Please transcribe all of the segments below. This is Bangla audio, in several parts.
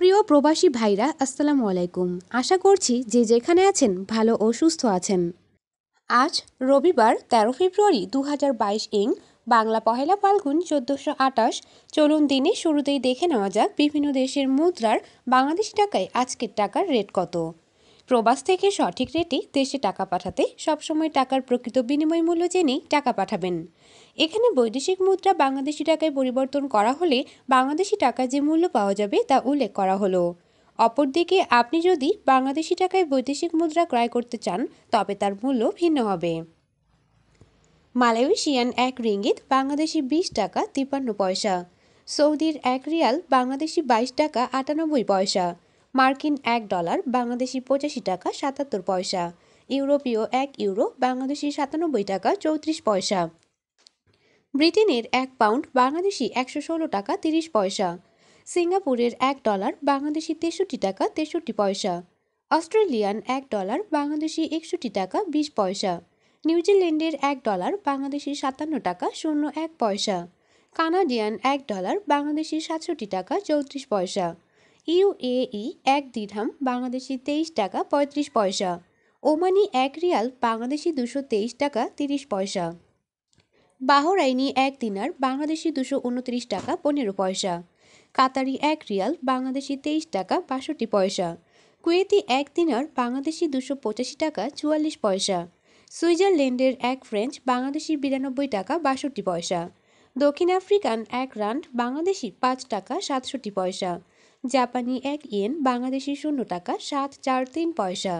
প্রিয় প্রবাসী ভাইরা আসসালামু আলাইকুম আশা করছি যে যেখানে আছেন ভালো ও সুস্থ আছেন আজ রবিবার ১৩ ফেব্রুয়ারি দু ইং বাংলা পহেলা ফাল্গুন চোদ্দোশো আটাশ চলুন দিনে শুরুতেই দেখে নেওয়া যাক বিভিন্ন দেশের মুদ্রার বাংলাদেশ টাকায় আজকের টাকার রেট কত প্রবাস থেকে সঠিক রেটে দেশে টাকা পাঠাতে সবসময় টাকার প্রকৃত বিনিময় মূল্য জেনেই টাকা পাঠাবেন এখানে বৈদেশিক মুদ্রা বাংলাদেশি টাকায় পরিবর্তন করা হলে বাংলাদেশি টাকা যে মূল্য পাওয়া যাবে তা উল্লেখ করা হলো অপরদিকে আপনি যদি বাংলাদেশি টাকায় বৈদেশিক মুদ্রা ক্রয় করতে চান তবে তার মূল্য ভিন্ন হবে মালয়েশিয়ান এক রিঙ্গিত বাংলাদেশি বিশ টাকা তিপ্পান্ন পয়সা সৌদির এক রিয়াল বাংলাদেশি বাইশ টাকা আটানব্বই পয়সা মার্কিন এক ডলার বাংলাদেশি পঁচাশি টাকা সাতাত্তর পয়সা ইউরোপীয় এক ইউরো বাংলাদেশি সাতানব্বই টাকা চৌত্রিশ পয়সা ব্রিটেনের এক পাউন্ড বাংলাদেশি একশো ষোলো টাকা তিরিশ পয়সা সিঙ্গাপুরের এক ডলার বাংলাদেশি তেষট্টি টাকা তেষট্টি পয়সা অস্ট্রেলিয়ান এক ডলার বাংলাদেশি একষট্টি টাকা বিশ পয়সা নিউজিল্যান্ডের এক ডলার বাংলাদেশি সাতান্ন টাকা শূন্য এক পয়সা কানাডিয়ান এক ডলার বাংলাদেশি সাতষট্টি টাকা চৌত্রিশ পয়সা ইউএই এক দিরহাম বাংলাদেশি তেইশ টাকা পঁয়ত্রিশ পয়সা ওমানি এক রিয়াল বাংলাদেশি দুশো তেইশ টাকা তিরিশ পয়সা বাহরাইনি এক দিনার বাংলাদেশি দুশো উনত্রিশ টাকা পনেরো পয়সা কাতারি এক রিয়াল বাংলাদেশি তেইশ টাকা বাষট্টি পয়সা কুয়েতি এক দিনার বাংলাদেশি দুশো পঁচাশি টাকা চুয়াল্লিশ পয়সা সুইজারল্যান্ডের এক ফ্রেঞ্চ বাংলাদেশি বিরানব্বই টাকা বাষট্টি পয়সা দক্ষিণ আফ্রিকান এক রান্ড বাংলাদেশি পাঁচ টাকা সাতষট্টি পয়সা জাপানি এক ইয়েন বাংলাদেশি শূন্য টাকা সাত চার তিন পয়সা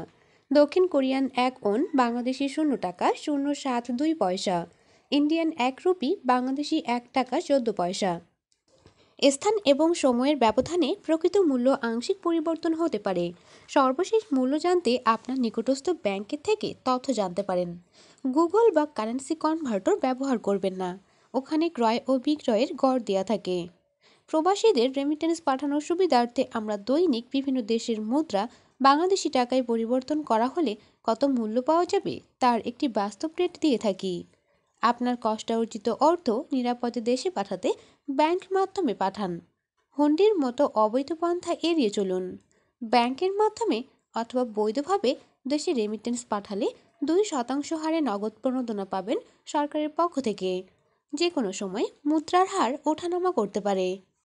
দক্ষিণ কোরিয়ান এক ওন বাংলাদেশি শূন্য টাকা শূন্য সাত দুই পয়সা ইন্ডিয়ান এক রুপি বাংলাদেশি এক টাকা চোদ্দ পয়সা স্থান এবং সময়ের ব্যবধানে প্রকৃত মূল্য আংশিক পরিবর্তন হতে পারে সর্বশেষ মূল্য জানতে আপনার নিকটস্থ ব্যাংকের থেকে তথ্য জানতে পারেন গুগল বা কারেন্সি কনভার্টর ব্যবহার করবেন না ওখানে ক্রয় ও বিক্রয়ের গড় দেওয়া থাকে প্রবাসীদের রেমিটেন্স পাঠানোর সুবিধার্থে আমরা দৈনিক বিভিন্ন দেশের মুদ্রা বাংলাদেশি টাকায় পরিবর্তন করা হলে কত মূল্য পাওয়া যাবে তার একটি বাস্তব রেট দিয়ে থাকি আপনার কষ্টার্জিত অর্থ নিরাপদে দেশে পাঠাতে ব্যাংক মাধ্যমে পাঠান হুন্ডির মতো অবৈধ পন্থা এড়িয়ে চলুন ব্যাংকের মাধ্যমে অথবা বৈধভাবে দেশে রেমিটেন্স পাঠালে দুই শতাংশ হারে নগদ প্রণোদনা পাবেন সরকারের পক্ষ থেকে যে কোনো সময় মুদ্রার হার ওঠানামা করতে পারে